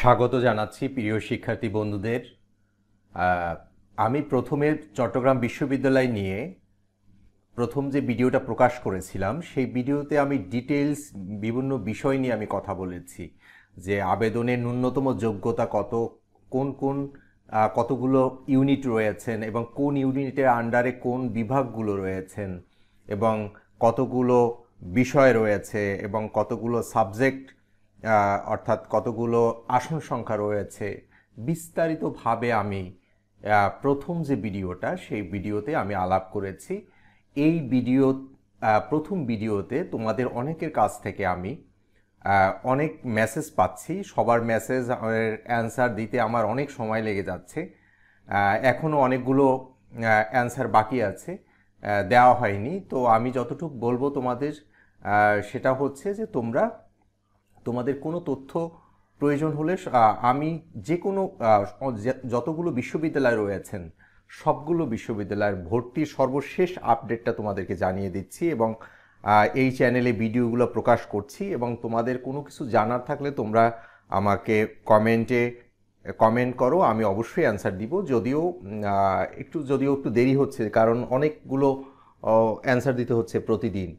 স্বাগত জানাচ্ছি প্রিয় শিক্ষার্থী বন্ধুদের আমি প্রথমে চট্টগ্রাম বিশ্ববিদ্যালয় নিয়ে প্রথম যে ভিডিওটা প্রকাশ করেছিলাম সেই ভিডিওতে আমি ডিটেলস বিভিন্ন বিষয় নিয়ে আমি কথা বলেছি যে আবেদনের ন্যূনতম যোগ্যতা কত কোন কোন কতগুলো ইউনিট রয়েছেন এবং কোন ইউনিটের আন্ডারে কোন বিভাগগুলো রয়েছেন এবং কতগুলো বিষয় রয়েছে এবং কতগুলো সাবজেক্ট অর্থাৎ কতগুলো আসন সংখ্যা রয়েছে বিস্তারিতভাবে আমি প্রথম যে ভিডিওটা সেই ভিডিওতে আমি আলাপ করেছি এই ভিডিও প্রথম ভিডিওতে তোমাদের অনেকের কাছ থেকে আমি অনেক মেসেজ পাচ্ছি সবার মেসেজ অ্যান্সার দিতে আমার অনেক সময় লেগে যাচ্ছে এখনও অনেকগুলো অ্যান্সার বাকি আছে দেওয়া হয়নি তো আমি যতটুকু বলবো তোমাদের সেটা হচ্ছে যে তোমরা তোমাদের কোনো তথ্য প্রয়োজন হলে আমি যে কোনো যতগুলো বিশ্ববিদ্যালয় রয়েছেন সবগুলো বিশ্ববিদ্যালয়ের ভর্তির সর্বশেষ আপডেটটা তোমাদেরকে জানিয়ে দিচ্ছি এবং এই চ্যানেলে ভিডিওগুলো প্রকাশ করছি এবং তোমাদের কোনো কিছু জানার থাকলে তোমরা আমাকে কমেন্টে কমেন্ট করো আমি অবশ্যই অ্যান্সার দিব যদিও একটু যদিও একটু দেরি হচ্ছে কারণ অনেকগুলো অ্যান্সার দিতে হচ্ছে প্রতিদিন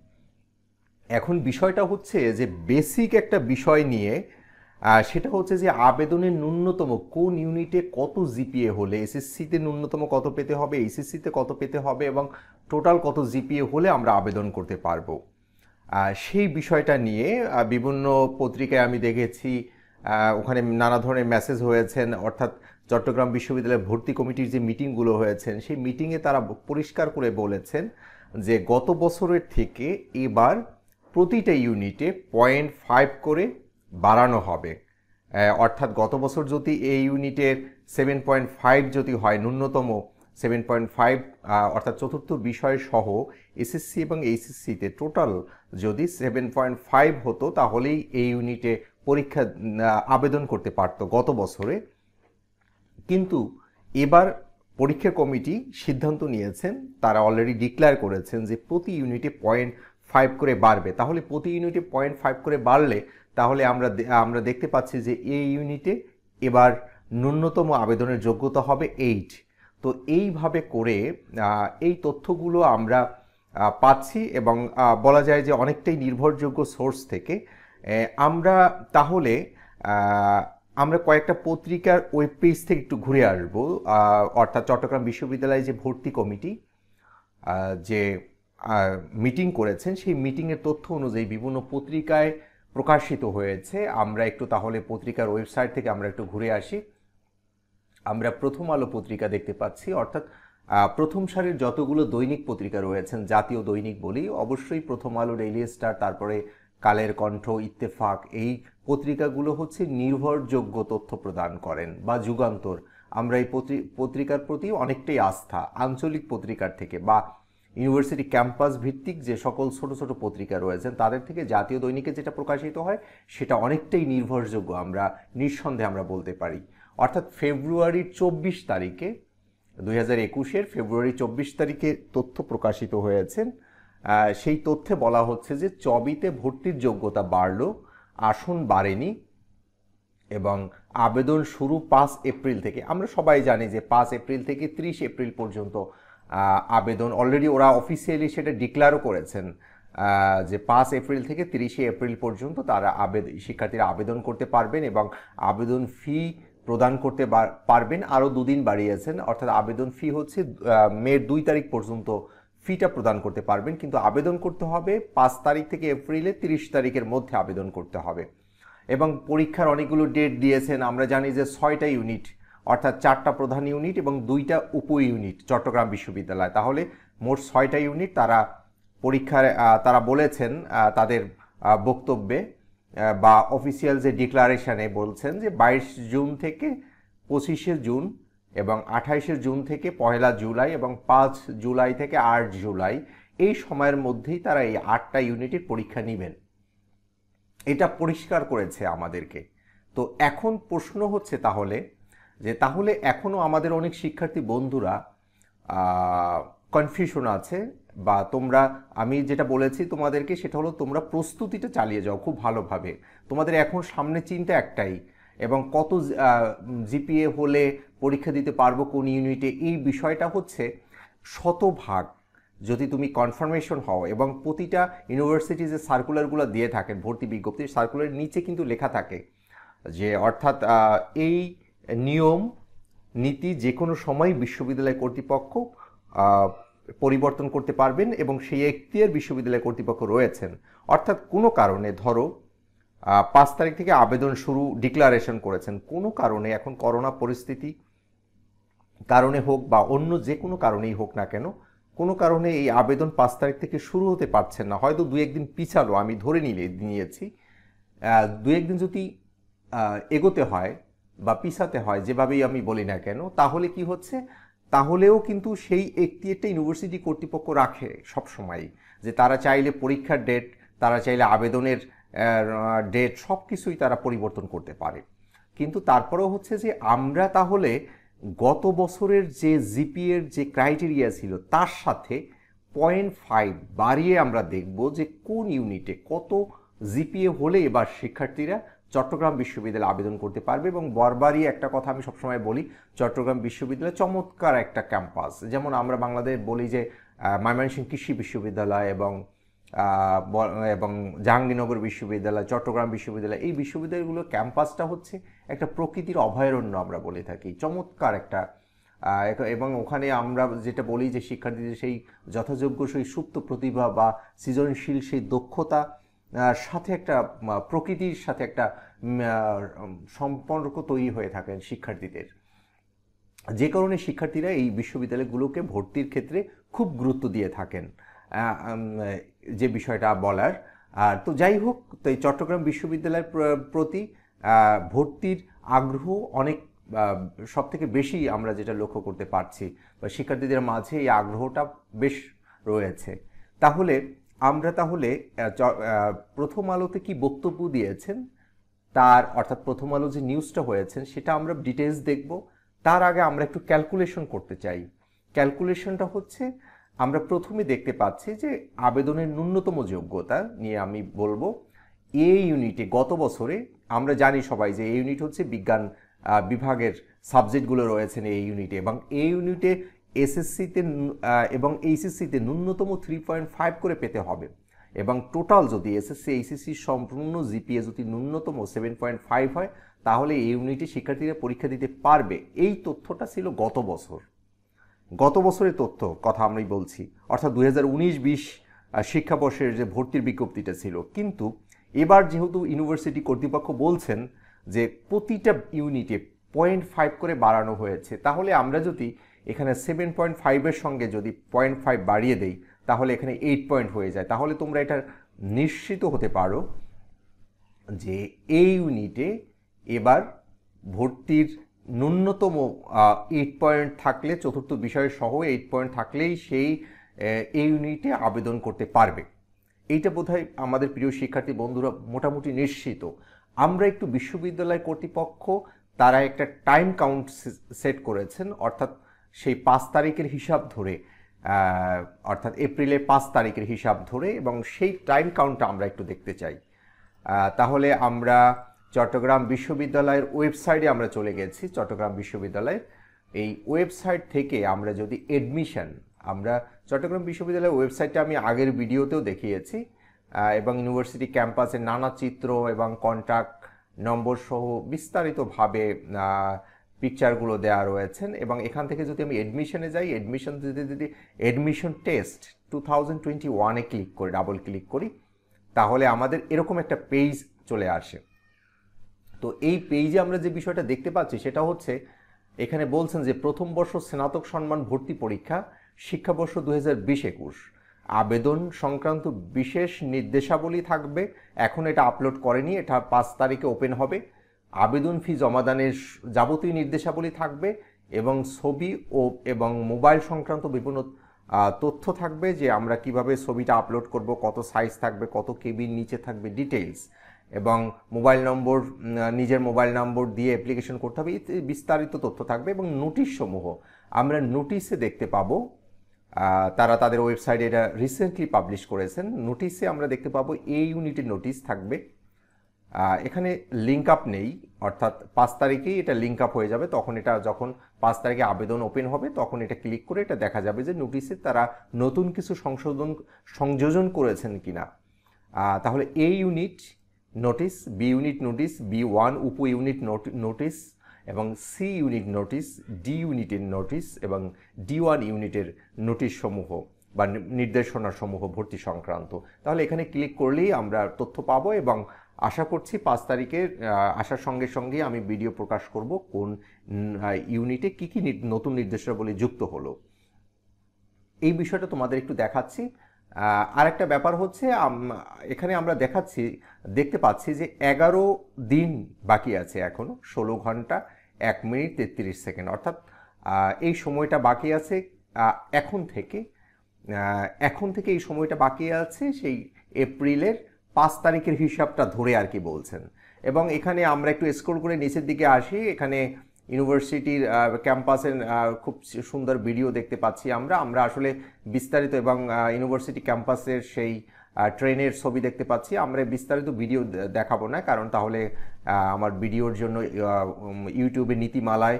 এখন বিষয়টা হচ্ছে যে বেসিক একটা বিষয় নিয়ে সেটা হচ্ছে যে আবেদনের ন্যূনতম কোন ইউনিটে কত জিপিএ হলে এসএসসিতে ন্যূনতম কত পেতে হবে এসএসসিতে কত পেতে হবে এবং টোটাল কত জিপিএ হলে আমরা আবেদন করতে পারবো সেই বিষয়টা নিয়ে বিভিন্ন পত্রিকায় আমি দেখেছি ওখানে নানা ধরনের মেসেজ হয়েছেন অর্থাৎ চট্টগ্রাম বিশ্ববিদ্যালয়ের ভর্তি কমিটির যে মিটিংগুলো হয়েছেন সেই মিটিংয়ে তারা পরিষ্কার করে বলেছেন যে গত বছরের থেকে এবার প্রতিটা ইউনিটে পয়েন্ট ফাইভ করে বাড়ানো হবে অর্থাৎ গত বছর যদি এই ইউনিটের সেভেন পয়েন্ট ফাইভ যদি হয় ন্যূনতম সেভেন পয়েন্ট ফাইভ অর্থাৎ চতুর্থ বিষয় সহ এসএসসি এবং এইচএসসিতে টোটাল যদি সেভেন পয়েন্ট ফাইভ হতো তাহলেই এই ইউনিটে পরীক্ষা আবেদন করতে পারত গত বছরে কিন্তু এবার পরীক্ষা কমিটি সিদ্ধান্ত নিয়েছেন তারা অলরেডি ডিক্লেয়ার করেছেন যে প্রতি ইউনিটে পয়েন্ট ফাইভ করে বাড়বে তাহলে প্রতি ইউনিটে পয়েন্ট ফাইভ করে বাড়লে তাহলে আমরা আমরা দেখতে পাচ্ছি যে এই ইউনিটে এবার ন্যূনতম আবেদনের যোগ্যতা হবে এইট তো এইভাবে করে এই তথ্যগুলো আমরা পাচ্ছি এবং বলা যায় যে অনেকটাই নির্ভরযোগ্য সোর্স থেকে আমরা তাহলে আমরা কয়েকটা পত্রিকার ওয়েব পেজ থেকে একটু ঘুরে আসবো অর্থাৎ চট্টগ্রাম বিশ্ববিদ্যালয়ে যে ভর্তি কমিটি যে মিটিং করেছেন সেই মিটিংয়ের তথ্য অনুযায়ী বিভিন্ন পত্রিকায় প্রকাশিত হয়েছে আমরা একটু তাহলে পত্রিকার ওয়েবসাইট থেকে আমরা একটু ঘুরে আসি আমরা প্রথম আলো পত্রিকা দেখতে পাচ্ছি অর্থাৎ প্রথম সারির যতগুলো দৈনিক পত্রিকা রয়েছেন জাতীয় দৈনিক বলি অবশ্যই প্রথম আলো ডেইলি স্টার তারপরে কালের কণ্ঠ ইত্তেফাক এই পত্রিকাগুলো হচ্ছে নির্ভরযোগ্য তথ্য প্রদান করেন বা যুগান্তর আমরা এই পত্রিকার প্রতি অনেকটাই আস্থা আঞ্চলিক পত্রিকার থেকে বা ইউনিভার্সিটি ক্যাম্পাস ভিত্তিক যে সকল ছোট ছোট পত্রিকা রয়েছেন তাদের থেকে জাতীয় দৈনিকে যেটা প্রকাশিত হয় সেটা অনেকটাই নির্ভরযোগ্য আমরা নিঃসন্দেহে আমরা বলতে পারি অর্থাৎ ফেব্রুয়ারির চব্বিশ তারিখে দুই হাজার একুশের ফেব্রুয়ারি চব্বিশ তারিখে তথ্য প্রকাশিত হয়েছেন সেই তথ্যে বলা হচ্ছে যে চবিতে ভর্তির যোগ্যতা বাড়ল আসন বাড়েনি এবং আবেদন শুরু পাঁচ এপ্রিল থেকে আমরা সবাই জানি যে পাঁচ এপ্রিল থেকে ত্রিশ এপ্রিল পর্যন্ত আবেদন অলরেডি ওরা অফিসিয়ালি সেটা ডিক্লারও করেছেন যে পাঁচ এপ্রিল থেকে তিরিশে এপ্রিল পর্যন্ত তারা আবেদন শিক্ষার্থীরা আবেদন করতে পারবেন এবং আবেদন ফি প্রদান করতে পারবেন আরও দুদিন বাড়িয়েছেন অর্থাৎ আবেদন ফি হচ্ছে মের দুই তারিখ পর্যন্ত ফিটা প্রদান করতে পারবেন কিন্তু আবেদন করতে হবে পাঁচ তারিখ থেকে এপ্রিলে তিরিশ তারিখের মধ্যে আবেদন করতে হবে এবং পরীক্ষার অনেকগুলো ডেট দিয়েছেন আমরা জানি যে ছয়টা ইউনিট অর্থাৎ চারটা প্রধান ইউনিট এবং দুইটা উপ ইউনিট চট্টগ্রাম বিশ্ববিদ্যালয় তাহলে মোট ছয়টা ইউনিট তারা পরীক্ষার তারা বলেছেন তাদের বক্তব্যে বা অফিসিয়াল যে ডিক্লারেশানে বলছেন যে বাইশ জুন থেকে পঁচিশে জুন এবং আঠাইশে জুন থেকে পয়লা জুলাই এবং পাঁচ জুলাই থেকে আট জুলাই এই সময়ের মধ্যেই তারা এই আটটা ইউনিটের পরীক্ষা নেবেন এটা পরিষ্কার করেছে আমাদেরকে তো এখন প্রশ্ন হচ্ছে তাহলে যে তাহলে এখনও আমাদের অনেক শিক্ষার্থী বন্ধুরা কনফিউশন আছে বা তোমরা আমি যেটা বলেছি তোমাদেরকে সেটা হলো তোমরা প্রস্তুতিটা চালিয়ে যাও খুব ভালোভাবে তোমাদের এখন সামনে চিন্তা একটাই এবং কত জিপিএ হলে পরীক্ষা দিতে পারবো কোন ইউনিটে এই বিষয়টা হচ্ছে শতভাগ যদি তুমি কনফার্মেশন হও এবং প্রতিটা ইউনিভার্সিটি যে সার্কুলারগুলো দিয়ে থাকেন ভর্তি বিজ্ঞপ্তির সার্কুলারের নিচে কিন্তু লেখা থাকে যে অর্থাৎ এই নিয়ম নীতি যে কোনো সময় বিশ্ববিদ্যালয় কর্তৃপক্ষ পরিবর্তন করতে পারবেন এবং সেই এখতিয়ার বিশ্ববিদ্যালয় কর্তৃপক্ষ রয়েছেন অর্থাৎ কোনো কারণে ধরো পাঁচ তারিখ থেকে আবেদন শুরু ডিক্লারেশন করেছেন কোনো কারণে এখন করোনা পরিস্থিতি কারণে হোক বা অন্য যে কোনো কারণেই হোক না কেন কোনো কারণে এই আবেদন পাঁচ তারিখ থেকে শুরু হতে পারছেন না হয়তো দু একদিন পিছালো আমি ধরে নিলে নিয়েছি দু একদিন যদি এগোতে হয় বা পিছাতে হয় যেভাবেই আমি বলি না কেন তাহলে কি হচ্ছে তাহলেও কিন্তু সেই একটি একটা ইউনিভার্সিটি কর্তৃপক্ষ রাখে সব সময় যে তারা চাইলে পরীক্ষার ডেট তারা চাইলে আবেদনের ডেট সব কিছুই তারা পরিবর্তন করতে পারে কিন্তু তারপরেও হচ্ছে যে আমরা তাহলে গত বছরের যে জিপিএর যে ক্রাইটেরিয়া ছিল তার সাথে পয়েন্ট ফাইভ বাড়িয়ে আমরা দেখব যে কোন ইউনিটে কত জিপিএ হলে এবার শিক্ষার্থীরা চট্টগ্রাম বিশ্ববিদ্যালয়ে আবেদন করতে পারবে এবং বরবারই একটা কথা আমি সবসময় বলি চট্টগ্রাম বিশ্ববিদ্যালয় চমৎকার একটা ক্যাম্পাস যেমন আমরা বাংলাদেশ বলি যে ময়মনসিং কৃষি বিশ্ববিদ্যালয় এবং এবং জাহাঙ্গীরনগর বিশ্ববিদ্যালয় চট্টগ্রাম বিশ্ববিদ্যালয় এই বিশ্ববিদ্যালয়গুলোর ক্যাম্পাসটা হচ্ছে একটা প্রকৃতির অভয়ারণ্য আমরা বলে থাকি চমৎকার একটা এবং ওখানে আমরা যেটা বলি যে শিক্ষার্থীদের সেই যথাযোগ্য সেই সুপ্ত প্রতিভা বা সৃজনশীল সেই দক্ষতা সাথে একটা প্রকৃতির সাথে একটা সম্পর্ক তৈরি হয়ে থাকেন শিক্ষার্থীদের যে কারণে শিক্ষার্থীরা এই বিশ্ববিদ্যালয়গুলোকে ভর্তির ক্ষেত্রে খুব গুরুত্ব দিয়ে থাকেন যে বিষয়টা বলার আর তো যাই হোক তো এই চট্টগ্রাম বিশ্ববিদ্যালয়ের প্রতি ভর্তির আগ্রহ অনেক সব থেকে বেশি আমরা যেটা লক্ষ্য করতে পারছি বা শিক্ষার্থীদের মাঝে এই আগ্রহটা বেশ রয়েছে তাহলে আমরা তাহলে প্রথম আলোতে কি বক্তব্য দিয়েছেন তার অর্থাৎ প্রথম আলো যে নিউজটা হয়েছেন সেটা আমরা ডিটেলস দেখব তার আগে আমরা একটু ক্যালকুলেশন করতে চাই ক্যালকুলেশনটা হচ্ছে আমরা প্রথমে দেখতে পাচ্ছি যে আবেদনের ন্যূনতম যোগ্যতা নিয়ে আমি বলবো এ ইউনিটে গত বছরে আমরা জানি সবাই যে এ ইউনিট হচ্ছে বিজ্ঞান বিভাগের সাবজেক্টগুলো রয়েছেন এই ইউনিটে এবং এই ইউনিটে এসএসসিতে এবং এইচএসসিতে ন্যূনতম থ্রি পয়েন্ট ফাইভ করে পেতে হবে এবং টোটাল যদি এসএসসি এইচএসসি সম্পূর্ণ জিপিএ যদি ন্যূনতম সেভেন পয়েন্ট ফাইভ হয় তাহলে এই ইউনিটে শিক্ষার্থীরা পরীক্ষা দিতে পারবে এই তথ্যটা ছিল গত বছর গত বছরের তথ্য কথা আমি বলছি অর্থাৎ দু হাজার উনিশ বিশ শিক্ষাবর্ষের যে ভর্তির বিজ্ঞপ্তিটা ছিল কিন্তু এবার যেহেতু ইউনিভার্সিটি কর্তৃপক্ষ বলছেন যে প্রতিটা ইউনিটে পয়েন্ট ফাইভ করে বাড়ানো হয়েছে তাহলে আমরা যদি এখানে সেভেন পয়েন্ট ফাইভের সঙ্গে যদি পয়েন্ট ফাইভ বাড়িয়ে দেই তাহলে এখানে এইট পয়েন্ট হয়ে যায় তাহলে তোমরা এটা নিশ্চিত হতে পারো যে এই ইউনিটে এবার ভর্তির ন্যূনতম এইট পয়েন্ট থাকলে চতুর্থ বিষয় সহ এইট পয়েন্ট থাকলেই সেই এই ইউনিটে আবেদন করতে পারবে এইটা বোধহয় আমাদের প্রিয় শিক্ষার্থী বন্ধুরা মোটামুটি নিশ্চিত আমরা একটু বিশ্ববিদ্যালয় কর্তৃপক্ষ তারা একটা টাইম কাউন্ট সেট করেছেন অর্থাৎ সেই পাঁচ তারিখের হিসাব ধরে অর্থাৎ এপ্রিলে পাঁচ তারিখের হিসাব ধরে এবং সেই টাইম কাউন্টটা আমরা একটু দেখতে চাই তাহলে আমরা চট্টগ্রাম বিশ্ববিদ্যালয়ের ওয়েবসাইটে আমরা চলে গেছি চট্টগ্রাম বিশ্ববিদ্যালয়ের এই ওয়েবসাইট থেকে আমরা যদি এডমিশন আমরা চট্টগ্রাম বিশ্ববিদ্যালয়ের ওয়েবসাইটটা আমি আগের ভিডিওতেও দেখিয়েছি এবং ইউনিভার্সিটি ক্যাম্পাসের নানা চিত্র এবং কন্ট্যাক্ট নম্বর সহ বিস্তারিতভাবে পিকচারগুলো দেওয়া রয়েছেন এবং এখান থেকে যদি আমি এডমিশনে যাই এডমিশন যদি যদি admission test two thousand twenty ওয়ানে ক্লিক করি ডাবল ক্লিক করি তাহলে আমাদের এরকম একটা পেজ চলে আসে তো এই পেজে আমরা যে বিষয়টা দেখতে পাচ্ছি সেটা হচ্ছে এখানে বলছেন যে প্রথম বর্ষ স্নাতক সম্মান ভর্তি পরীক্ষা শিক্ষাবর্ষ দু হাজার বিশ একুশ আবেদন সংক্রান্ত বিশেষ নির্দেশাবলী থাকবে এখন এটা আপলোড করেনি এটা পাঁচ তারিখে ওপেন হবে আবেদন ফি জমাদানের যাবতীয় নির্দেশাবলী থাকবে এবং ছবি ও এবং মোবাইল সংক্রান্ত বিভিন্ন তথ্য থাকবে যে আমরা কিভাবে ছবিটা আপলোড করব কত সাইজ থাকবে কত কেবির নিচে থাকবে ডিটেলস এবং মোবাইল নম্বর নিজের মোবাইল নম্বর দিয়ে অ্যাপ্লিকেশন করতে হবে বিস্তারিত তথ্য থাকবে এবং নোটিশ সমূহ আমরা নোটিশে দেখতে পাবো তারা তাদের ওয়েবসাইটে এটা রিসেন্টলি পাবলিশ করেছেন নোটিশে আমরা দেখতে পাবো এই ইউনিটের নোটিশ থাকবে এখানে লিঙ্ক আপ নেই অর্থাৎ পাঁচ তারিখেই এটা লিঙ্ক আপ হয়ে যাবে তখন এটা যখন পাঁচ তারিখে আবেদন ওপেন হবে তখন এটা ক্লিক করে এটা দেখা যাবে যে নোটিশে তারা নতুন কিছু সংশোধন সংযোজন করেছেন কিনা তাহলে A unit notice B unit notice B one উপ ইউনিট নোটিস এবং সি ইউনিট নোটিস ডি ইউনিটের নোটিস এবং ডি ওয়ান ইউনিটের নোটিস সমূহ বা নির্দেশনাসমূহ ভর্তি সংক্রান্ত তাহলে এখানে ক্লিক করলেই আমরা তথ্য পাবো এবং আশা করছি পাঁচ তারিখের আসার সঙ্গে সঙ্গে আমি ভিডিও প্রকাশ করব কোন ইউনিটে কি কি নতুন নির্দেশাবলী যুক্ত হলো এই বিষয়টা তোমাদের একটু দেখাচ্ছি আর একটা ব্যাপার হচ্ছে এখানে আমরা দেখাচ্ছি দেখতে পাচ্ছি যে এগারো দিন বাকি আছে এখনও ষোলো ঘন্টা এক মিনিট তেত্রিশ সেকেন্ড অর্থাৎ এই সময়টা বাকি আছে এখন থেকে এখন থেকে এই সময়টা বাকি আছে সেই এপ্রিলের পাঁচ তারিখের হিসাবটা ধরে আর কি বলছেন এবং এখানে আমরা একটু স্ক্রোল করে নিচের দিকে আসি এখানে ইউনিভার্সিটির ক্যাম্পাসের খুব সুন্দর ভিডিও দেখতে পাচ্ছি আমরা আমরা আসলে বিস্তারিত এবং ইউনিভার্সিটি ক্যাম্পাসের সেই ট্রেনের ছবি দেখতে পাচ্ছি আমরা বিস্তারিত ভিডিও দেখাবো না কারণ তাহলে আমার ভিডিওর জন্য ইউটিউবে নীতিমালায়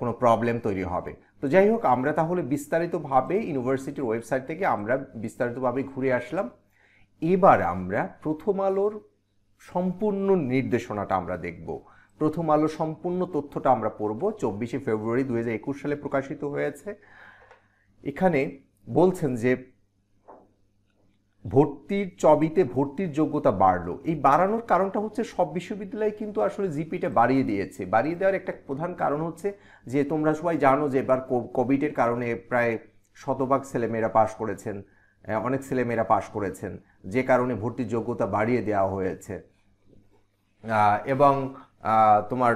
কোনো প্রবলেম তৈরি হবে তো যাই হোক আমরা তাহলে বিস্তারিতভাবে ইউনিভার্সিটির ওয়েবসাইট থেকে আমরা বিস্তারিতভাবে ঘুরে আসলাম এবার আমরা প্রথম আলোর সম্পূর্ণ নির্দেশনাটা আমরা দেখব প্রথম আলো সম্পূর্ণ তথ্যটা আমরা পড়ব চব্বিশে ফেব্রুয়ারি দু একুশ সালে প্রকাশিত হয়েছে এখানে বলছেন যে ভর্তির চবিতে ভর্তির যোগ্যতা বাড়লো এই বাড়ানোর কারণটা হচ্ছে সব বিশ্ববিদ্যালয় কিন্তু আসলে জিপিটা বাড়িয়ে দিয়েছে বাড়িয়ে দেওয়ার একটা প্রধান কারণ হচ্ছে যে তোমরা সবাই জানো যে এবার কোভিডের কারণে প্রায় শতভাগ ছেলেমেয়েরা পাশ করেছেন অনেক ছেলেমেয়েরা পাশ করেছেন যে কারণে ভর্তির যোগ্যতা বাড়িয়ে দেওয়া হয়েছে এবং তোমার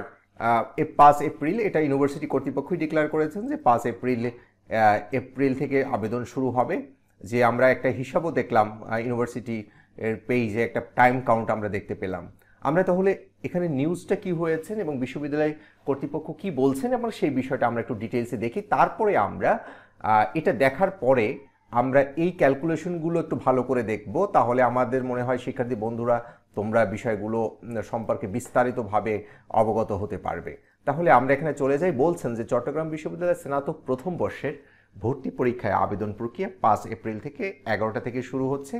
পাঁচ এপ্রিল এটা ইউনিভার্সিটি কর্তৃপক্ষই ডিক্লেয়ার করেছেন যে পাঁচ এপ্রিল এপ্রিল থেকে আবেদন শুরু হবে যে আমরা একটা হিসাবও দেখলাম ইউনিভার্সিটি এর পেজে একটা টাইম কাউন্ট আমরা দেখতে পেলাম আমরা তাহলে এখানে নিউজটা কি হয়েছেন এবং বিশ্ববিদ্যালয় কর্তৃপক্ষ কি বলছেন এবং সেই বিষয়টা আমরা একটু ডিটেলসে দেখি তারপরে আমরা এটা দেখার পরে আমরা এই ক্যালকুলেশনগুলো একটু ভালো করে দেখব তাহলে আমাদের মনে হয় শিক্ষার্থী বন্ধুরা তোমরা বিষয়গুলো সম্পর্কে বিস্তারিতভাবে অবগত হতে পারবে তাহলে আমরা এখানে চলে যাই বলছেন যে চট্টগ্রাম বিশ্ববিদ্যালয়ের স্নাতক প্রথম বর্ষের ভর্তি পরীক্ষায় আবেদন প্রক্রিয়া পাঁচ এপ্রিল থেকে এগারোটা থেকে শুরু হচ্ছে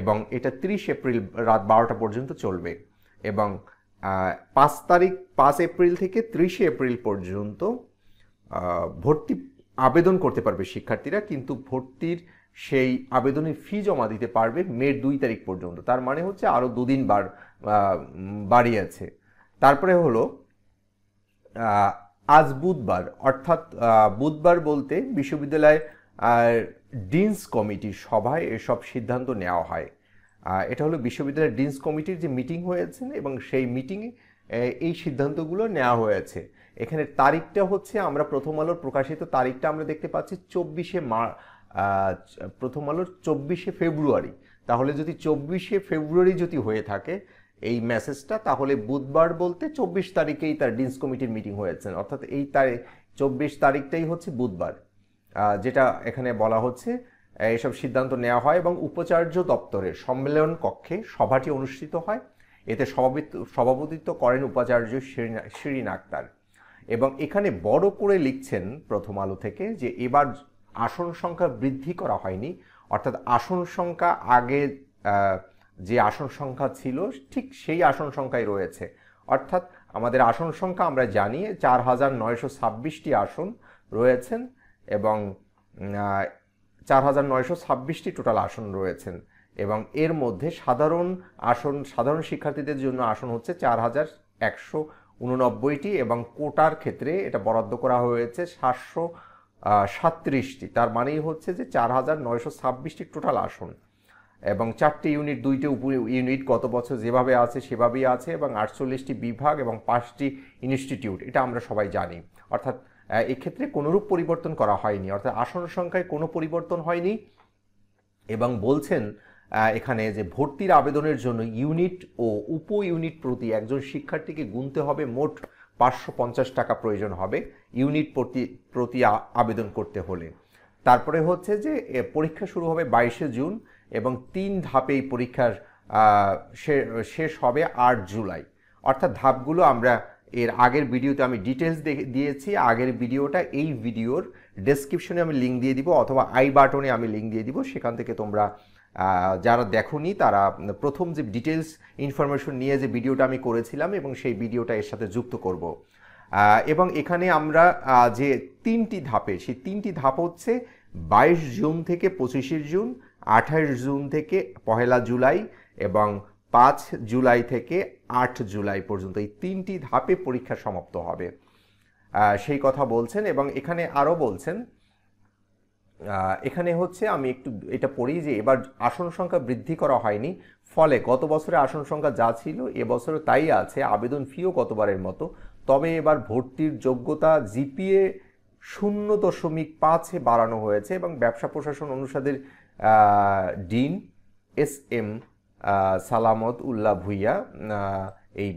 এবং এটা ৩০ এপ্রিল রাত বারোটা পর্যন্ত চলবে এবং পাঁচ তারিখ পাঁচ এপ্রিল থেকে ত্রিশে এপ্রিল পর্যন্ত ভর্তি আবেদন করতে পারবে শিক্ষার্থীরা কিন্তু ভর্তির সেই আবেদনের ফি জমা দিতে পারবে মের দুই তারিখ পর্যন্ত তার মানে হচ্ছে আরও দুদিন বার বাড়িয়ে আছে তারপরে হলো আজ বুধবার অর্থাৎ বুধবার বলতে বিশ্ববিদ্যালয় ডিন্স কমিটির সভায় এসব সিদ্ধান্ত নেওয়া হয় এটা হলো বিশ্ববিদ্যালয়ের ডিন্স কমিটির যে মিটিং হয়েছে এবং সেই মিটিংয়ে এই সিদ্ধান্তগুলো নেওয়া হয়েছে এখানে তারিখটা হচ্ছে আমরা প্রথম আলোর প্রকাশিত তারিখটা আমরা দেখতে পাচ্ছি চব্বিশে মা প্রথম আলোর চব্বিশে ফেব্রুয়ারি তাহলে যদি চব্বিশে ফেব্রুয়ারি যদি হয়ে থাকে এই মেসেজটা তাহলে বুধবার বলতে চব্বিশ তারিখেই তার ডিন্স কমিটির মিটিং হয়েছেন অর্থাৎ এই তারিখ চব্বিশ তারিখটাই হচ্ছে বুধবার যেটা এখানে বলা হচ্ছে এসব সিদ্ধান্ত নেওয়া হয় এবং উপাচার্য দপ্তরের সম্মেলন কক্ষে সভাটি অনুষ্ঠিত হয় এতে সভাপতিত্ব করেন উপাচার্য শিরিন আক্তার এবং এখানে বড় করে লিখছেন প্রথম আলো থেকে যে এবার আসন সংখ্যা বৃদ্ধি করা হয়নি অর্থাৎ আসন সংখ্যা আগে যে আসন সংখ্যা ছিল ঠিক সেই আসন সংখ্যাই রয়েছে অর্থাৎ আমাদের আসন সংখ্যা আমরা জানি চার হাজার নয়শো ছাব্বিশটি আসন রয়েছেন এবং চার হাজার নয়শো ছাব্বিশটি টোটাল আসন রয়েছেন এবং এর মধ্যে সাধারণ আসন সাধারণ শিক্ষার্থীদের জন্য আসন হচ্ছে চার হাজার একশো উননব্বইটি এবং কোটার ক্ষেত্রে এটা বরাদ্দ করা হয়েছে সাতশো সাত্রিশটি তার মানেই হচ্ছে যে চার হাজার নয়শো ছাব্বিশটি টোটাল আসন এবং চারটি ইউনিট দুইটি উপ ইউনিট গত বছর যেভাবে আছে সেভাবেই আছে এবং আটচল্লিশটি বিভাগ এবং পাঁচটি ইনস্টিটিউট এটা আমরা সবাই জানি অর্থাৎ এক্ষেত্রে কোনোরূপ পরিবর্তন করা হয়নি অর্থাৎ আসন সংখ্যায় কোনো পরিবর্তন হয়নি এবং বলছেন এখানে যে ভর্তির আবেদনের জন্য ইউনিট ও উপ ইউনিট প্রতি একজন শিক্ষার্থীকে গুনতে হবে মোট পাঁচশো পঞ্চাশ টাকা প্রয়োজন হবে ইউনিট প্রতি প্রতি আবেদন করতে হলে তারপরে হচ্ছে যে পরীক্ষা শুরু হবে বাইশে জুন এবং তিন ধাপে এই পরীক্ষার শেষ হবে আট জুলাই অর্থাৎ ধাপগুলো আমরা এর আগের ভিডিওতে আমি ডিটেলস দিয়েছি আগের ভিডিওটা এই ভিডিওর ডেসক্রিপশনে আমি লিঙ্ক দিয়ে দিব অথবা আই বাটনে আমি লিঙ্ক দিয়ে দিব সেখান থেকে তোমরা যারা দেখনি তারা প্রথম যে ডিটেলস ইনফরমেশন নিয়ে যে ভিডিওটা আমি করেছিলাম এবং সেই ভিডিওটা এর সাথে যুক্ত করব এবং এখানে আমরা যে তিনটি ধাপে সেই তিনটি ধাপ হচ্ছে বাইশ জুন থেকে পঁচিশে জুন আঠাশ জুন থেকে পহেলা জুলাই এবং পাঁচ জুলাই থেকে আট জুলাই পর্যন্ত এই তিনটি ধাপে পরীক্ষা সমাপ্ত হবে সেই কথা বলছেন এবং এখানে আরও বলছেন এখানে হচ্ছে আমি একটু এটা পড়ি যে এবার আসন সংখ্যা বৃদ্ধি করা হয়নি ফলে গত বছরে আসন সংখ্যা যা ছিল এবছরও তাই আছে আবেদন ফিও গতবারের মতো তবে এবার ভর্তির যোগ্যতা জিপিএ শূন্য দশমিক পাঁচে বাড়ানো হয়েছে এবং ব্যবসা প্রশাসন অনুষদের dean S M Salamat Ullah Bhuiyan এই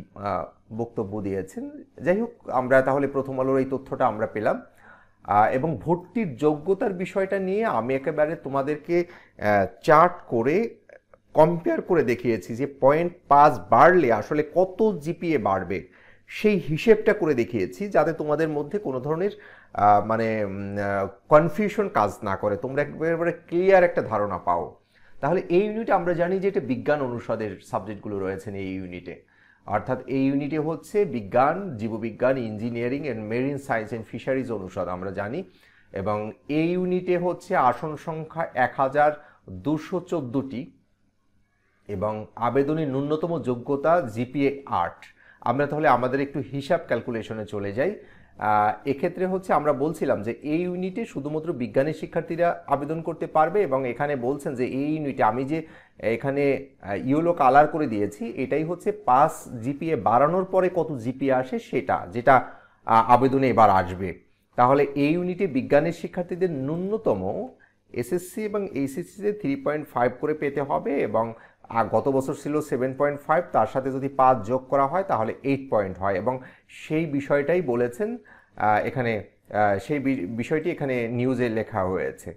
বক্তব্য দিয়েছেন যাই হোক আমরা তাহলে প্রথম আলোর এই তথ্যটা আমরা পেলাম এবং ভর্তির যোগ্যতার বিষয়টা নিয়ে আমি একেবারে তোমাদেরকে চার্ট করে কম্পেয়ার করে দেখিয়েছি যে পয়েন্ট পাঁচ বাড়লে আসলে কত জিপিএ বাড়বে সেই হিসেবটা করে দেখিয়েছি যাতে তোমাদের মধ্যে কোনো ধরনের মানে কনফিউশন কাজ না করে তোমরা একেবারে ক্লিয়ার একটা ধারণা পাও তাহলে এই ইউনিটে আমরা জানি যে এটা বিজ্ঞান অনুষদের সাবজেক্টগুলো রয়েছেন এই ইউনিটে অর্থাৎ এই ইউনিটে হচ্ছে বিজ্ঞান জীববিজ্ঞান engineering and marine science and fisheries অনুষদ আমরা জানি এবং এই ইউনিটে হচ্ছে আসন সংখ্যা এক হাজার দুশো চোদ্দটি এবং আবেদনের ন্যূনতম যোগ্যতা জিপিএ আট আমরা তাহলে আমাদের একটু হিসাব ক্যালকুলেশনে চলে যাই এক্ষেত্রে হচ্ছে আমরা বলছিলাম যে এই ইউনিটে শুধুমাত্র বিজ্ঞানের শিক্ষার্থীরা আবেদন করতে পারবে এবং এখানে বলছেন যে এই ইউনিটে আমি যে এখানে ইয়েলো কালার করে দিয়েছি এটাই হচ্ছে পাস জিপিএ বাড়ানোর পরে কত জিপিএ আসে সেটা যেটা আবেদনে এবার আসবে তাহলে এই ইউনিটে বিজ্ঞানের শিক্ষার্থীদের ন্যূনতম এসএসসি এবং এইচএসসিতে থ্রি পয়েন্ট ফাইভ করে পেতে হবে এবং আর গত বছর ছিল সেভেন পয়েন্ট ফাইভ তার সাথে যদি পাঁচ যোগ করা হয় তাহলে এইট পয়েন্ট হয় এবং সেই বিষয়টাই বলেছেন এখানে সেই বিষয়টি এখানে নিউজে লেখা হয়েছে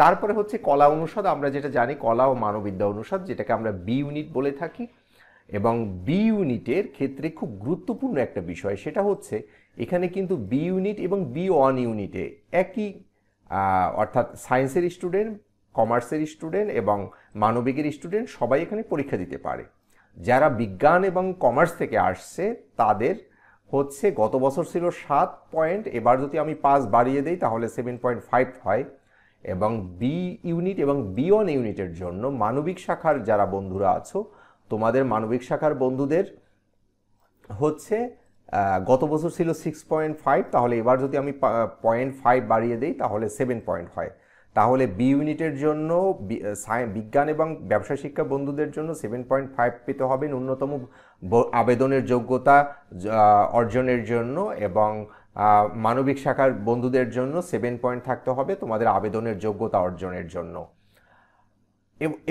তারপরে হচ্ছে কলা অনুষদ আমরা যেটা জানি কলা ও মানববিদ্যা অনুষদ যেটাকে আমরা বি ইউনিট বলে থাকি এবং বি ইউনিটের ক্ষেত্রে খুব গুরুত্বপূর্ণ একটা বিষয় সেটা হচ্ছে এখানে কিন্তু বি ইউনিট এবং বি ওয়ান ইউনিটে একই অর্থাৎ সায়েন্সের স্টুডেন্ট কমার্সের স্টুডেন্ট এবং মানবিকের স্টুডেন্ট সবাই এখানে পরীক্ষা দিতে পারে যারা বিজ্ঞান এবং কমার্স থেকে আসছে তাদের হচ্ছে গত বছর ছিল সাত পয়েন্ট এবার যদি আমি পাস বাড়িয়ে দিই তাহলে সেভেন পয়েন্ট ফাইভ হয় এবং বি ইউনিট এবং বি ওয়ান ইউনিটের জন্য মানবিক শাখার যারা বন্ধুরা আছো তোমাদের মানবিক শাখার বন্ধুদের হচ্ছে গত বছর ছিল সিক্স পয়েন্ট ফাইভ তাহলে এবার যদি আমি পয়েন্ট ফাইভ বাড়িয়ে দিই তাহলে সেভেন পয়েন্ট হয় তাহলে বি ইউনিটের জন্য বিজ্ঞান এবং ব্যবসা শিক্ষা বন্ধুদের জন্য সেভেন পয়েন্ট ফাইভ পেতে হবে ন্যূনতম আবেদনের যোগ্যতা অর্জনের জন্য এবং মানবিক শাখার বন্ধুদের জন্য সেভেন পয়েন্ট থাকতে হবে তোমাদের আবেদনের যোগ্যতা অর্জনের জন্য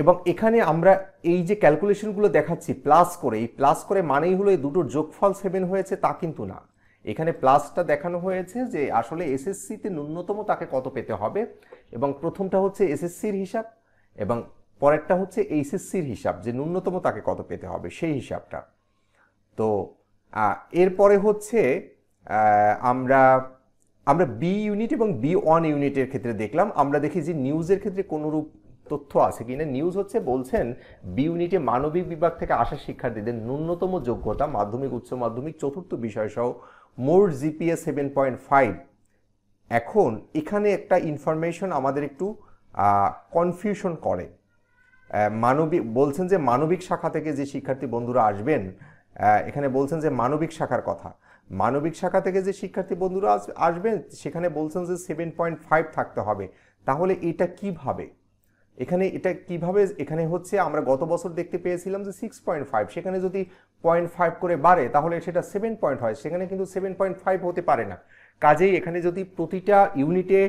এবং এখানে আমরা এই যে ক্যালকুলেশনগুলো দেখাচ্ছি প্লাস করে এই প্লাস করে মানেই হলো এই দুটোর যোগফল সেভেন হয়েছে তা কিন্তু না এখানে প্লাসটা দেখানো হয়েছে যে আসলে এসএসসিতে ন্যূনতম তাকে কত পেতে হবে এবং প্রথমটা হচ্ছে এসএসসির হিসাব এবং পরেরটা হচ্ছে এইচএসসির হিসাব যে ন্যূনতম তাকে কত পেতে হবে সেই হিসাবটা তো এরপরে হচ্ছে আমরা আমরা বি ইউনিট এবং বি ওয়ান ইউনিটের ক্ষেত্রে দেখলাম আমরা দেখি যে নিউজের ক্ষেত্রে কোনোরূপ তথ্য আছে কি না নিউজ হচ্ছে বলছেন বি ইউনিটে মানবিক বিভাগ থেকে আসা শিক্ষার্থীদের ন্যূনতম যোগ্যতা মাধ্যমিক উচ্চ মাধ্যমিক চতুর্থ বিষয়সহ মোর জিপিএস সেভেন পয়েন্ট ফাইভ এখন এখানে একটা ইনফরমেশন আমাদের একটু কনফিউশন করে মানবিক বলছেন যে মানবিক শাখা থেকে যে শিক্ষার্থী বন্ধুরা আসবেন এখানে বলছেন যে মানবিক শাখার কথা মানবিক শাখা থেকে যে শিক্ষার্থী বন্ধুরা আসবেন সেখানে বলছেন যে সেভেন পয়েন্ট ফাইভ থাকতে হবে তাহলে এটা কিভাবে এখানে এটা কিভাবে এখানে হচ্ছে আমরা গত বছর দেখতে পেয়েছিলাম যে সিক্স পয়েন্ট ফাইভ সেখানে যদি পয়েন্ট ফাইভ করে বাড়ে তাহলে সেটা সেভেন পয়েন্ট হয় সেখানে কিন্তু সেভেন পয়েন্ট ফাইভ হতে পারে না কাজেই এখানে যদি প্রতিটা ইউনিটে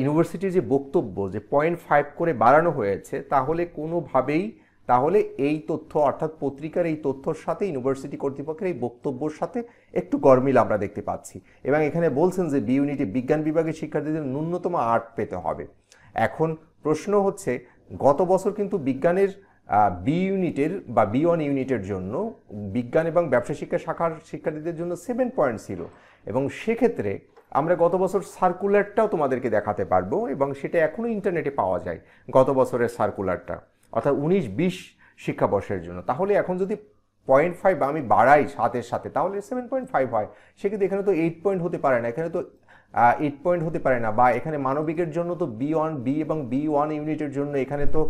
ইউনিভার্সিটির যে বক্তব্য যে পয়েন্ট ফাইভ করে বাড়ানো হয়েছে তাহলে কোনোভাবেই তাহলে এই তথ্য অর্থাৎ পত্রিকার এই তথ্যর সাথে ইউনিভার্সিটি কর্তৃপক্ষের এই বক্তব্যর সাথে একটু গরমিল আমরা দেখতে পাচ্ছি এবং এখানে বলছেন যে বি ইউনিটে বিজ্ঞান বিভাগের শিক্ষার্থীদের ন্যূনতম আর্ট পেতে হবে এখন প্রশ্ন হচ্ছে গত বছর কিন্তু বিজ্ঞানের বি ইউনিটের বা বি ওয়ান ইউনিটের জন্য বিজ্ঞান এবং ব্যবসা শিক্ষা শাখার শিক্ষার্থীদের জন্য সেভেন পয়েন্ট ছিল এবং সেক্ষেত্রে আমরা গত বছর সার্কুলারটাও তোমাদেরকে দেখাতে পারবো এবং সেটা এখনও ইন্টারনেটে পাওয়া যায় গত বছরের সার্কুলারটা অর্থাৎ উনিশ বিশ শিক্ষাবর্ষের জন্য তাহলে এখন যদি পয়েন্ট ফাইভ আমি বাড়াই সাতের সাথে তাহলে সেভেন পয়েন্ট ফাইভ হয় সেক্ষেত্রে এখানে তো এইট পয়েন্ট হতে পারে না এখানে তো এইট পয়েন্ট হতে পারে না বা এখানে মানবিকের জন্য তো বি ওয়ান বি এবং বি ওয়ান ইউনিটের জন্য এখানে তো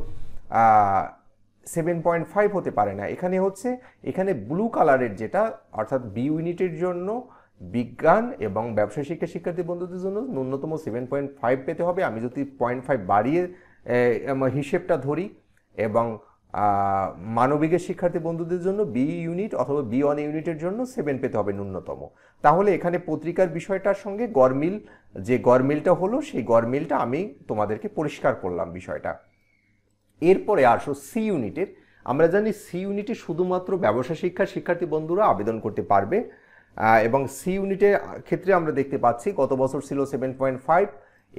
সেভেন পয়েন্ট ফাইভ হতে পারে না এখানে হচ্ছে এখানে ব্লু কালারের যেটা অর্থাৎ বি ইউনিটের জন্য বিজ্ঞান এবং ব্যবসায় শিক্ষা শিক্ষার্থী বন্ধুদের জন্য ন্যূনতম সেভেন পয়েন্ট ফাইভ পেতে হবে আমি যদি পয়েন্ট ফাইভ বাড়িয়ে হিসেবটা ধরি এবং মানবিকের শিক্ষার্থী বন্ধুদের জন্য বি ইউনিট অথবা বি ওয়ান ইউনিটের জন্য সেভেন পেতে হবে ন্যূনতম তাহলে এখানে পত্রিকার বিষয়টার সঙ্গে গরমিল যে গরমিলটা হলো সেই গরমিলটা আমি তোমাদেরকে পরিষ্কার করলাম বিষয়টা এরপরে আসো সি ইউনিটের আমরা জানি সি ইউনিটে শুধুমাত্র ব্যবসা শিক্ষার শিক্ষার্থী বন্ধুরা আবেদন করতে পারবে এবং সি ইউনিটের ক্ষেত্রে আমরা দেখতে পাচ্ছি গত বছর ছিল সেভেন পয়েন্ট ফাইভ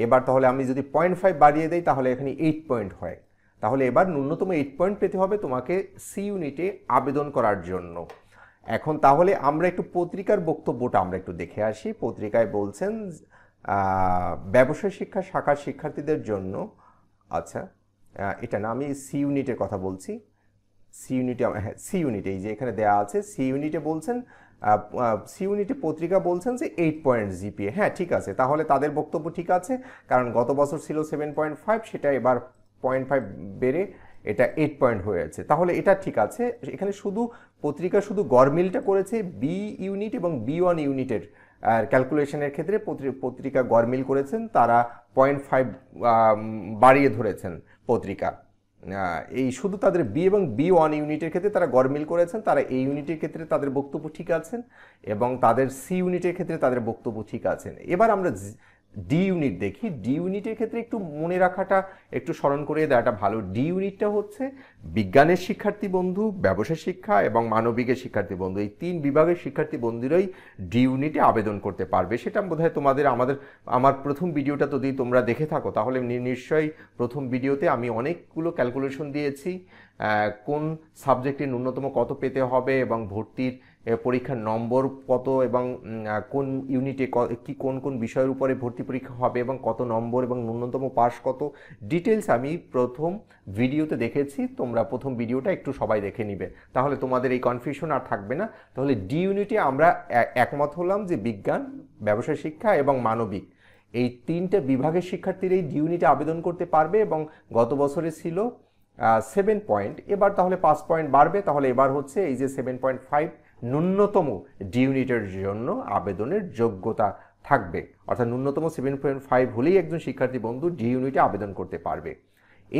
এবার তাহলে আমি যদি পয়েন্ট ফাইভ বাড়িয়ে দেই তাহলে এখানে এইট পয়েন্ট হয় তাহলে এবার ন্যূনতম এইট পয়েন্ট পেতে হবে তোমাকে সি ইউনিটে আবেদন করার জন্য এখন তাহলে আমরা একটু পত্রিকার বক্তব্যটা আমরা একটু দেখে আসি পত্রিকায় বলছেন ব্যবসায় শিক্ষা শাখার শিক্ষার্থীদের জন্য আচ্ছা এটা না আমি সি ইউনিটের কথা বলছি সি ইউনিটে হ্যাঁ সি ইউনিট এই যে এখানে দেওয়া আছে সি ইউনিটে বলছেন সি ইউনিটে পত্রিকা বলছেন যে এইট পয়েন্ট জিপিএ হ্যাঁ ঠিক আছে তাহলে তাদের বক্তব্য ঠিক আছে কারণ গত বছর ছিল সেভেন পয়েন্ট ফাইভ সেটা এবার পয়েন্ট ফাইভ বেড়ে এটা এইট পয়েন্ট হয়ে আছে তাহলে এটা ঠিক আছে এখানে শুধু পত্রিকা শুধু গরমিলটা করেছে বি ইউনিট এবং বি ওয়ান ইউনিটের আর ক্যালকুলেশনের ক্ষেত্রে পত্রিকা গরমিল করেছেন তারা পয়েন্ট ফাইভ বাড়িয়ে ধরেছেন পত্রিকা এই শুধু তাদের বি এবং বি ওয়ান ইউনিটের ক্ষেত্রে তারা গরমিল করেছেন তারা এই ইউনিটের ক্ষেত্রে তাদের বক্তব্য ঠিক আছেন এবং তাদের সি ইউনিটের ক্ষেত্রে তাদের বক্তব্য ঠিক আছেন এবার আমরা ডি ইউনিট দেখি ডি ইউনিটের ক্ষেত্রে একটু মনে রাখাটা একটু স্মরণ করে দেওয়াটা ভালো ডি ইউনিটটা হচ্ছে বিজ্ঞানের শিক্ষার্থী বন্ধু ব্যবসা শিক্ষা এবং মানবিকের শিক্ষার্থী বন্ধু এই তিন বিভাগের শিক্ষার্থী বন্ধুরাই ডি ইউনিটে আবেদন করতে পারবে সেটা বোধ তোমাদের আমাদের আমার প্রথম ভিডিওটা যদি তোমরা দেখে থাকো তাহলে নিশ্চয়ই প্রথম ভিডিওতে আমি অনেকগুলো ক্যালকুলেশন দিয়েছি কোন সাবজেক্টে ন্যূনতম কত পেতে হবে এবং ভর্তির পরীক্ষার নম্বর কত এবং কোন ইউনিটে কি কোন কোন বিষয়ের উপরে ভর্তি পরীক্ষা হবে এবং কত নম্বর এবং ন্যূনতম পাস কত ডিটেলস আমি প্রথম ভিডিওতে দেখেছি তোমরা প্রথম ভিডিওটা একটু সবাই দেখে নিবে তাহলে তোমাদের এই কনফিউশন আর থাকবে না তাহলে ডি ইউনিটে আমরা একমত হলাম যে বিজ্ঞান ব্যবসায় শিক্ষা এবং মানবিক এই তিনটে বিভাগের শিক্ষার্থীরা এই ডি ইউনিটে আবেদন করতে পারবে এবং গত বছরে ছিল সেভেন পয়েন্ট এবার তাহলে পাঁচ পয়েন্ট বাড়বে তাহলে এবার হচ্ছে এই যে সেভেন পয়েন্ট ফাইভ ন্যূনতম ডি ইউনিটের জন্য আবেদনের যোগ্যতা থাকবে অর্থাৎ ন্যূনতম সেভেন পয়েন্ট ফাইভ হলেই একজন শিক্ষার্থী বন্ধু ডি ইউনিটে আবেদন করতে পারবে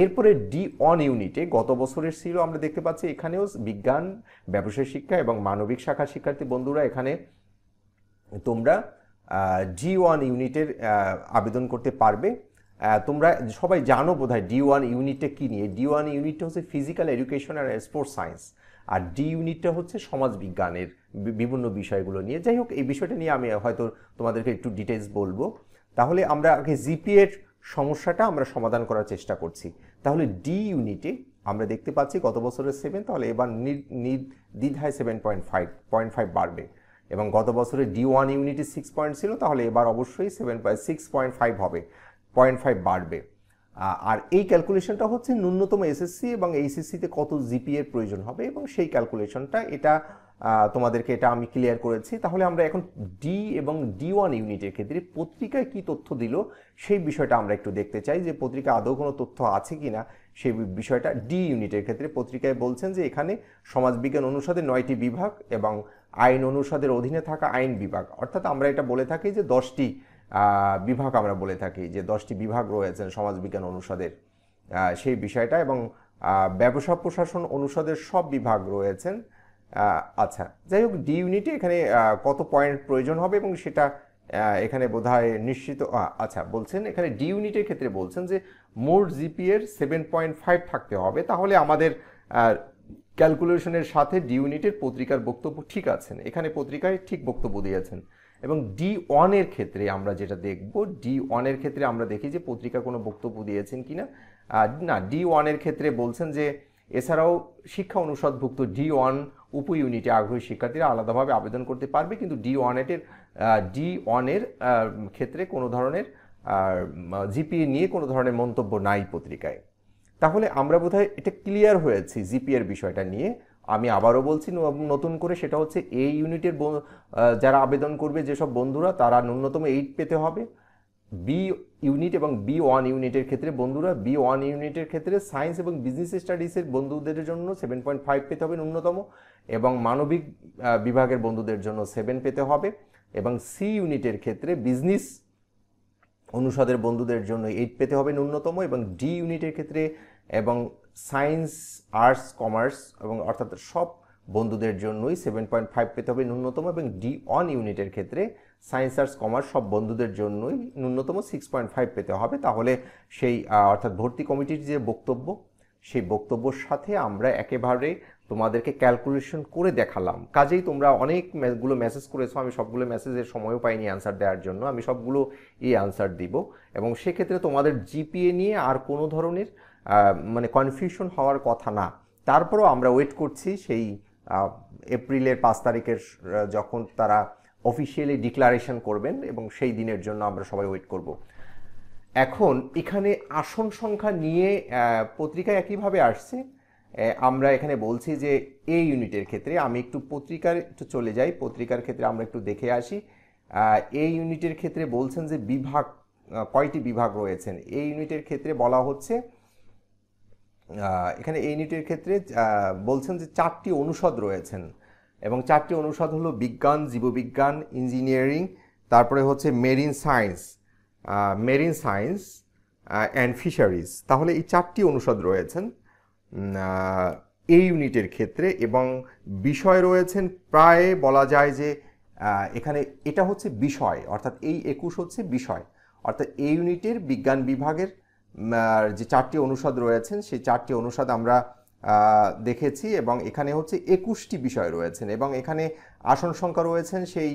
এরপরে ডি অন ইউনিটে গত বছরের ছিল আমরা দেখতে পাচ্ছি এখানেও বিজ্ঞান ব্যবসায় শিক্ষা এবং মানবিক শাখার শিক্ষার্থী বন্ধুরা এখানে তোমরা ডি ওয়ান ইউনিটের আবেদন করতে পারবে তোমরা সবাই জানো বোধ হয় ডি ওয়ান ইউনিটটা কী নিয়ে ডি ওয়ান ইউনিটটা হচ্ছে ফিজিক্যাল এডুকেশন আর স্পোর্টস সায়েন্স আর ডি ইউনিটটা হচ্ছে সমাজবিজ্ঞানের বিভিন্ন বিষয়গুলো নিয়ে যাই হোক এই বিষয়টা নিয়ে আমি হয়তো তোমাদেরকে একটু ডিটেলস বলবো তাহলে আমরা আগে জিপিএর সমস্যাটা আমরা সমাধান করার চেষ্টা করছি তাহলে ডি ইউনিটে আমরা দেখতে পাচ্ছি গত বছরের সেভেন তাহলে এবার দ্বিধায় seven point five point five বাড়বে এবং গত বছরে ডি ওয়ান ইউনিটে সিক্স পয়েন্ট ছিল তাহলে এবার অবশ্যই seven point six point five হবে পয়েন্ট ফাইভ বাড়বে আর এই ক্যালকুলেশনটা হচ্ছে ন্যূনতম এসএসসি এবং এইচএসসিতে কত জিপিএর প্রয়োজন হবে এবং সেই ক্যালকুলেশনটা এটা তোমাদেরকে এটা আমি ক্লিয়ার করেছি তাহলে আমরা এখন ডি এবং ডি ওয়ান ইউনিটের ক্ষেত্রে পত্রিকায় কি তথ্য দিল সেই বিষয়টা আমরা একটু দেখতে চাই যে পত্রিকা আদৌ কোনো তথ্য আছে কি না সেই বিষয়টা ডি ইউনিটের ক্ষেত্রে পত্রিকায় বলছেন যে এখানে সমাজবিজ্ঞান অনুষদে নয়টি বিভাগ এবং আইন অনুষদের অধীনে থাকা আইন বিভাগ অর্থাৎ আমরা এটা বলে থাকি যে দশটি বিভাগ আমরা বলে থাকি যে দশটি বিভাগ রয়েছেন সমাজবিজ্ঞান অনুষদের সেই বিষয়টা এবং ব্যবসা প্রশাসন অনুষদের সব বিভাগ রয়েছেন আচ্ছা যাই হোক ডি ইউনিটে এখানে কত পয়েন্ট প্রয়োজন হবে এবং সেটা এখানে বোধহয় নিশ্চিত আচ্ছা বলছেন এখানে ডি ইউনিটের ক্ষেত্রে বলছেন যে মোট জিপিএর সেভেন পয়েন্ট ফাইভ থাকতে হবে তাহলে আমাদের ক্যালকুলেশনের সাথে ডি ইউনিটের পত্রিকার বক্তব্য ঠিক আছেন এখানে পত্রিকায় ঠিক বক্তব্য দিয়েছেন এবং ডি ওয়ানের ক্ষেত্রে আমরা যেটা দেখব ডি ওয়ানের ক্ষেত্রে আমরা দেখি যে পত্রিকা কোনো বক্তব্য দিয়েছেন কি না না ডি ওয়ানের ক্ষেত্রে বলছেন যে এছাড়াও শিক্ষা অনুষদভুক্ত ডি ওয়ান উপ ইউনিটে আগ্রহী শিক্ষার্থীরা আলাদাভাবে আবেদন করতে পারবে কিন্তু ডি ওয়ানেটের ডি ওয়ানের ক্ষেত্রে কোনো ধরনের জিপিএ নিয়ে কোনো ধরনের মন্তব্য নাই পত্রিকায় তাহলে আমরা বোধহয় এটা ক্লিয়ার হয়েছি জিপিএর বিষয়টা নিয়ে আমি আবারও বলছি নতুন করে সেটা হচ্ছে এই ইউনিটের যারা আবেদন করবে যেসব বন্ধুরা তারা ন্যূনতম এইট পেতে হবে বি ইউনিট এবং বি ওয়ান ইউনিটের ক্ষেত্রে বন্ধুরা বি ওয়ান ইউনিটের ক্ষেত্রে সায়েন্স এবং বিজনেস স্টাডিজের বন্ধুদের জন্য সেভেন পয়েন্ট ফাইভ পেতে হবে ন্যূনতম এবং মানবিক বিভাগের বন্ধুদের জন্য সেভেন পেতে হবে এবং সি ইউনিটের ক্ষেত্রে বিজনেস অনুষদের বন্ধুদের জন্য এইট পেতে হবে ন্যূনতম এবং ডি ইউনিটের ক্ষেত্রে এবং সায়েন্স আর্টস কমার্স এবং অর্থাৎ সব বন্ধুদের জন্যই সেভেন পয়েন্ট ফাইভ পেতে হবে ন্যূনতম এবং ডি অন ইউনিটের ক্ষেত্রে সায়েন্স আর্টস কমার্স সব বন্ধুদের জন্যই ন্যূনতম সিক্স পয়েন্ট ফাইভ পেতে হবে তাহলে সেই অর্থাৎ ভর্তি কমিটির যে বক্তব্য সেই বক্তব্যর সাথে আমরা একেবারে তোমাদেরকে ক্যালকুলেশন করে দেখালাম কাজেই তোমরা অনেকগুলো মেসেজ করেছো আমি সবগুলো মেসেজের সময়ও পাইনি অ্যান্সার দেওয়ার জন্য আমি সবগুলো এই অ্যান্সার দিব এবং সেক্ষেত্রে তোমাদের জিপিএ নিয়ে আর কোনো ধরনের মানে কনফিউশন হওয়ার কথা না তারপরেও আমরা ওয়েট করছি সেই এপ্রিলের পাঁচ তারিখের যখন তারা অফিসিয়ালি ডিক্লারেশন করবেন এবং সেই দিনের জন্য আমরা সবাই ওয়েট করব এখন এখানে আসন সংখ্যা নিয়ে পত্রিকায় একইভাবে আসছে আমরা এখানে বলছি যে এ ইউনিটের ক্ষেত্রে আমি একটু পত্রিকার একটু চলে যাই পত্রিকার ক্ষেত্রে আমরা একটু দেখে আসি এ ইউনিটের ক্ষেত্রে বলছেন যে বিভাগ কয়টি বিভাগ রয়েছেন এই ইউনিটের ক্ষেত্রে বলা হচ্ছে এখানে এই ইউনিটের ক্ষেত্রে বলছেন যে চারটি অনুষদ রয়েছেন এবং চারটি অনুষদ হলো বিজ্ঞান জীববিজ্ঞান ইঞ্জিনিয়ারিং তারপরে হচ্ছে marine science marine science and fisheries তাহলে এই চারটি অনুষদ রয়েছেন এই ইউনিটের ক্ষেত্রে এবং বিষয় রয়েছেন প্রায় বলা যায় যে এখানে এটা হচ্ছে বিষয় অর্থাৎ এই একুশ হচ্ছে বিষয় অর্থাৎ এই ইউনিটের বিজ্ঞান বিভাগের যে চারটি অনুষদ রয়েছেন সেই চারটি অনুষদ আমরা দেখেছি এবং এখানে হচ্ছে একুশটি বিষয় রয়েছেন এবং এখানে আসন সংখ্যা রয়েছেন সেই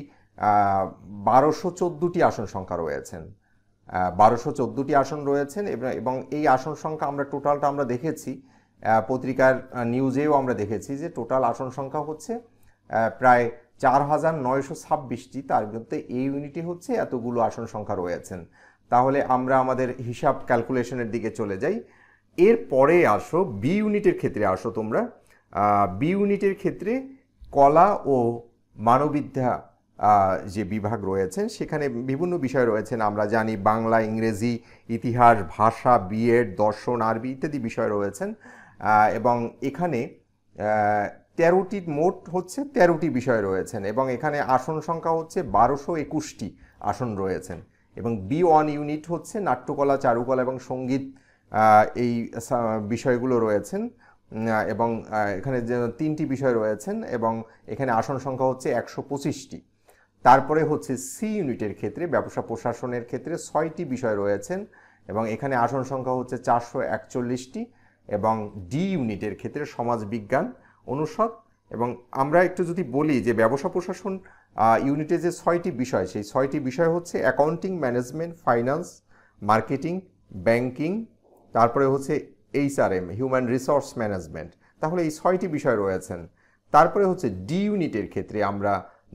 বারোশো চোদ্দোটি আসন সংখ্যা রয়েছেন বারোশো চোদ্দোটি আসন রয়েছেন এবং এই আসন সংখ্যা আমরা টোটালটা আমরা দেখেছি পত্রিকার নিউজেও আমরা দেখেছি যে টোটাল আসন সংখ্যা হচ্ছে প্রায় চার হাজার নয়শো ছাব্বিশটি তার মধ্যে এই ইউনিটে হচ্ছে এতগুলো আসন সংখ্যা রয়েছেন তাহলে আমরা আমাদের হিসাব ক্যালকুলেশনের দিকে চলে যাই এর পরে আসো বি ইউনিটের ক্ষেত্রে আসো তোমরা বি ইউনিটের ক্ষেত্রে কলা ও মানবিদ্যা যে বিভাগ রয়েছেন সেখানে বিভিন্ন বিষয় রয়েছেন আমরা জানি বাংলা ইংরেজি ইতিহাস ভাষা বিএড দর্শন আরবি ইত্যাদি বিষয় রয়েছেন এবং এখানে তেরোটি মোট হচ্ছে তেরোটি বিষয় রয়েছেন এবং এখানে আসন সংখ্যা হচ্ছে বারোশো একুশটি আসন রয়েছেন এবং বি ওয়ান ইউনিট হচ্ছে নাট্যকলা চারুকলা এবং সঙ্গীত এই বিষয়গুলো রয়েছেন এবং এখানে যে তিনটি বিষয় রয়েছেন এবং এখানে আসন সংখ্যা হচ্ছে একশো পঁচিশটি তারপরে হচ্ছে সি ইউনিটের ক্ষেত্রে ব্যবসা প্রশাসনের ক্ষেত্রে ছয়টি বিষয় রয়েছেন এবং এখানে আসন সংখ্যা হচ্ছে চারশো একচল্লিশটি এবং ডি ইউনিটের ক্ষেত্রে সমাজ বিজ্ঞান অনুষদ এবং আমরা একটু যদি বলি যে ব্যবসা প্রশাসন ইউনিটে যে ছয়টি বিষয় সেই ছয়টি বিষয় হচ্ছে accounting management finance marketing banking তারপরে হচ্ছে এইচআরএম হিউম্যান রিসোর্স ম্যানেজমেন্ট তাহলে এই ছয়টি বিষয় রয়েছেন তারপরে হচ্ছে ডি ইউনিটের ক্ষেত্রে আমরা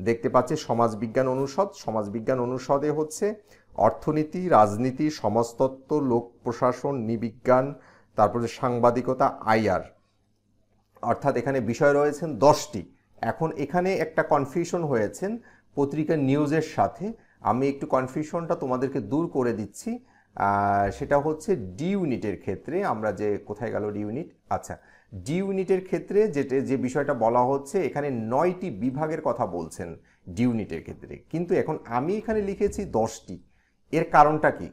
দেখতে পাচ্ছি সমাজবিজ্ঞান অনুষদ সমাজবিজ্ঞান অনুষদে হচ্ছে অর্থনীতি রাজনীতি সমাজতত্ত্ব লোক প্রশাসন নিবিজ্ঞান তারপরে সাংবাদিকতা আইআর অর্থাৎ এখানে বিষয় রয়েছেন দশটি এখন এখানে একটা কনফিউশন হয়েছেন পত্রিকার নিউজের সাথে আমি একটু কনফিউশনটা তোমাদেরকে দূর করে দিচ্ছি সেটা হচ্ছে ডি ইউনিটের ক্ষেত্রে আমরা যে কোথায় গেল ডি ইউনিট আচ্ছা ডি ইউনিটের ক্ষেত্রে যেটা যে বিষয়টা বলা হচ্ছে এখানে নয়টি বিভাগের কথা বলছেন ডি ইউনিটের ক্ষেত্রে কিন্তু এখন আমি এখানে লিখেছি দশটি এর কারণটা কি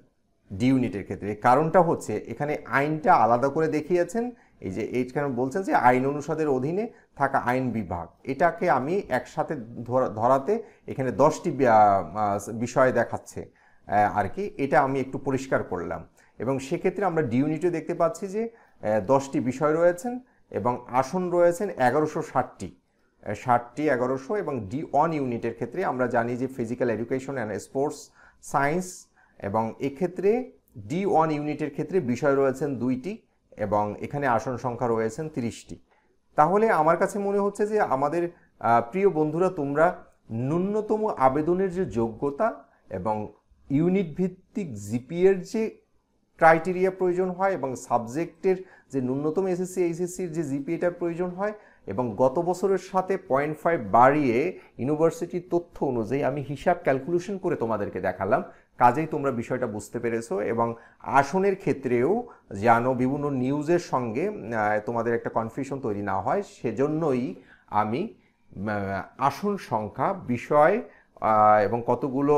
ডি ইউনিটের ক্ষেত্রে কারণটা হচ্ছে এখানে আইনটা আলাদা করে দেখিয়েছেন এই যে এইখানে বলছেন যে আইন অনুষদের অধীনে থাকা আইন বিভাগ এটাকে আমি একসাথে ধরাতে এখানে দশটি বিষয় দেখাচ্ছে আর কি এটা আমি একটু পরিষ্কার করলাম এবং সেক্ষেত্রে আমরা ডিউনিটও দেখতে পাচ্ছি যে দশটি বিষয় রয়েছেন এবং আসন রয়েছেন এগারোশো ষাটটি ষাটটি এগারোশো এবং ডি অন ইউনিটের ক্ষেত্রে আমরা জানি যে physical education and sports science এবং এক্ষেত্রে ডি ওয়ান ইউনিটের ক্ষেত্রে বিষয় রয়েছেন দুইটি এবং এখানে আসন সংখ্যা রয়েছেন তিরিশটি তাহলে আমার কাছে মনে হচ্ছে যে আমাদের প্রিয় বন্ধুরা তোমরা ন্যূনতম আবেদনের যে যোগ্যতা এবং ইউনিট ভিত্তিক জিপিএর যে ক্রাইটেরিয়া প্রয়োজন হয় এবং সাবজেক্টের যে ন্যূনতম এসএসসি এইচএসসির যে জিপিএটার প্রয়োজন হয় এবং গত বছরের সাথে পয়েন্ট ফাইভ বাড়িয়ে ইউনিভার্সিটির তথ্য অনুযায়ী আমি হিসাব ক্যালকুলেশন করে তোমাদেরকে দেখালাম কাজেই তোমরা বিষয়টা বুঝতে পেরেছো এবং আসনের ক্ষেত্রেও যেন বিভিন্ন নিউজের সঙ্গে তোমাদের একটা কনফিউশন তৈরি না হয় সেজন্যই আমি আসন সংখ্যা বিষয় এবং কতগুলো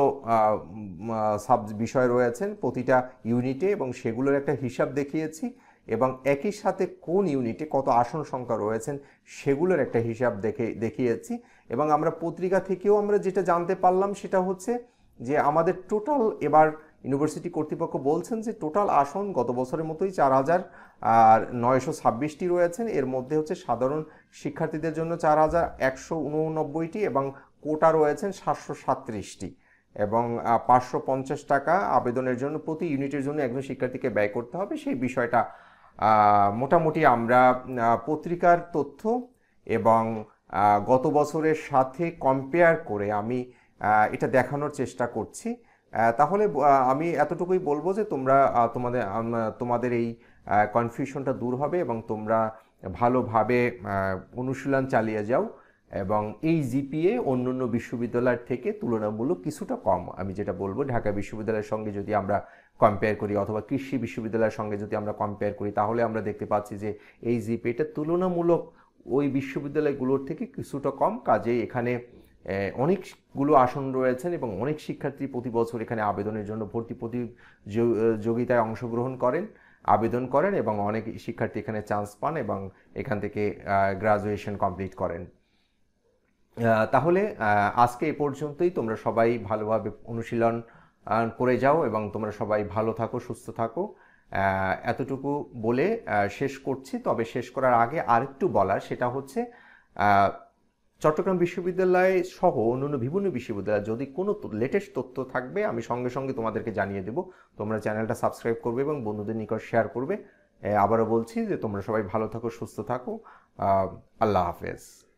সাব বিষয় রয়েছেন প্রতিটা ইউনিটে এবং সেগুলোর একটা হিসাব দেখিয়েছি এবং একই সাথে কোন ইউনিটে কত আসন সংখ্যা রয়েছেন সেগুলোর একটা হিসাব দেখে দেখিয়েছি এবং আমরা পত্রিকা থেকেও আমরা যেটা জানতে পারলাম সেটা হচ্ছে যে আমাদের টোটাল এবার ইউনিভার্সিটি কর্তৃপক্ষ বলছেন যে টোটাল আসন গত বছরের মতোই চার হাজার আর নয়শো ছাব্বিশটি রয়েছেন এর মধ্যে হচ্ছে সাধারণ শিক্ষার্থীদের জন্য চার হাজার একশো উননব্বইটি এবং কোটা রয়েছেন সাতশো সাতত্রিশটি এবং পাঁচশো পঞ্চাশ টাকা আবেদনের জন্য প্রতি ইউনিটের জন্য একজন শিক্ষার্থীকে ব্যয় করতে হবে সেই বিষয়টা মোটামুটি আমরা পত্রিকার তথ্য এবং গত বছরের সাথে কম্পেয়ার করে আমি এটা দেখানোর চেষ্টা করছি তাহলে আমি এতটুকুই বলবো যে তোমরা তোমাদের তোমাদের এই কনফিউশনটা দূর হবে এবং তোমরা ভালোভাবে অনুশীলন চালিয়ে যাও এবং এই জিপিএ অন্য অন্য বিশ্ববিদ্যালয়ের থেকে তুলনামূলক কিছুটা কম আমি যেটা বলবো ঢাকা বিশ্ববিদ্যালয়ের সঙ্গে যদি আমরা কম্পেয়ার করি অথবা কৃষি বিশ্ববিদ্যালয়ের সঙ্গে যদি আমরা কম্পেয়ার করি তাহলে আমরা দেখতে পাচ্ছি যে এই জিপিএটা তুলনামূলক ওই বিশ্ববিদ্যালয়গুলোর থেকে কিছুটা কম কাজে এখানে অনেকগুলো আসন রয়েছেন এবং অনেক শিক্ষার্থী প্রতি বছর এখানে আবেদনের জন্য ভর্তি প্রতিযোগিতায় অংশগ্রহণ করেন আবেদন করেন এবং অনেক শিক্ষার্থী এখানে চান্স পান এবং এখান থেকে গ্রাজুয়েশন কমপ্লিট করেন তাহলে আজকে এ পর্যন্তই তোমরা সবাই ভালোভাবে অনুশীলন করে যাও এবং তোমরা সবাই ভালো থাকো সুস্থ থাকো এতটুকু বলে শেষ করছি তবে শেষ করার আগে আরেকটু বলার সেটা হচ্ছে চট্টগ্রাম বিশ্ববিদ্যালয় সহ অন্যান্য বিভিন্ন বিশ্ববিদ্যালয় যদি কোনো লেটেস্ট তথ্য থাকবে আমি সঙ্গে সঙ্গে তোমাদেরকে জানিয়ে দেব তোমরা চ্যানেলটা সাবস্ক্রাইব করবে এবং বন্ধুদের নিকট শেয়ার করবে আবারও বলছি যে তোমরা সবাই ভালো থাকো সুস্থ থাকো আল্লাহ হাফেজ